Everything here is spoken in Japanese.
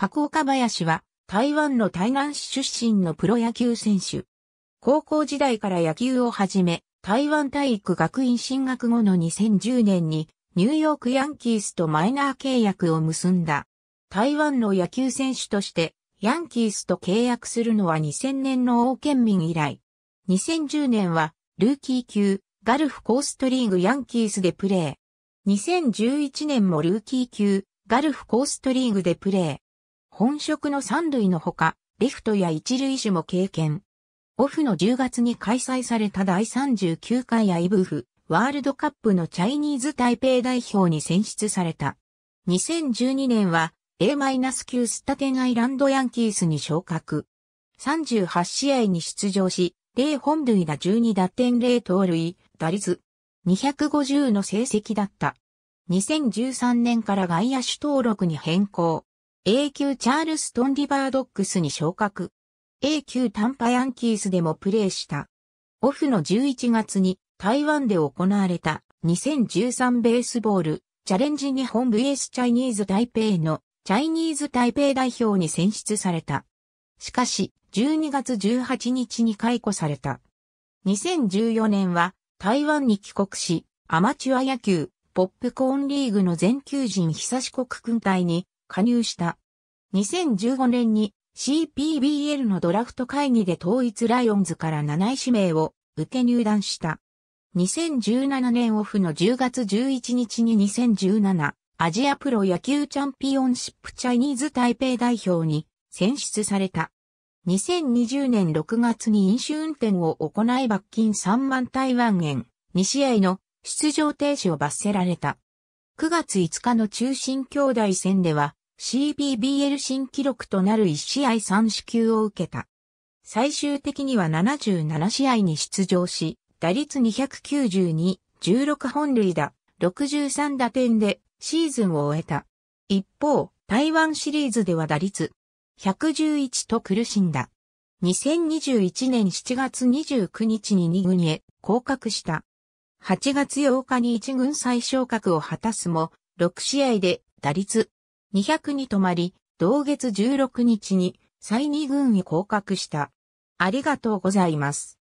加岡林は台湾の台南市出身のプロ野球選手。高校時代から野球を始め、台湾体育学院進学後の2010年にニューヨークヤンキースとマイナー契約を結んだ。台湾の野球選手としてヤンキースと契約するのは2000年の王県民以来。2010年はルーキー級ガルフコーストリーグヤンキースでプレー。2011年もルーキー級ガルフコーストリーグでプレー。本職の三類のほか、レフトや一類種も経験。オフの10月に開催された第39回アイブフワールドカップのチャイニーズ台北代表に選出された。2012年は A-9 スタテンアイランドヤンキースに昇格。38試合に出場し、0本塁打12打点0盗塁、打率250の成績だった。2013年から外野手登録に変更。A 級チャールストンリバードックスに昇格。A 級タンパヤンキースでもプレーした。オフの11月に台湾で行われた2013ベースボールチャレンジ日本 VS チャイニーズ台北のチャイニーズ台北代表に選出された。しかし12月18日に解雇された。2014年は台湾に帰国しアマチュア野球ポップコーンリーグの全球人久し国軍隊に加入した。2015年に CPBL のドラフト会議で統一ライオンズから7位指名を受け入団した。2017年オフの10月11日に2017アジアプロ野球チャンピオンシップチャイニーズ台北代表に選出された。2020年6月に飲酒運転を行い罰金3万台湾円2試合の出場停止を罰せられた。9月5日の中心兄弟戦では c b b l 新記録となる1試合3支球を受けた。最終的には77試合に出場し、打率292、16本塁打、63打点でシーズンを終えた。一方、台湾シリーズでは打率111と苦しんだ。2021年7月29日に2軍へ降格した。8月8日に1軍再昇格を果たすも、6試合で打率200に泊まり、同月16日に、再二軍に降格した。ありがとうございます。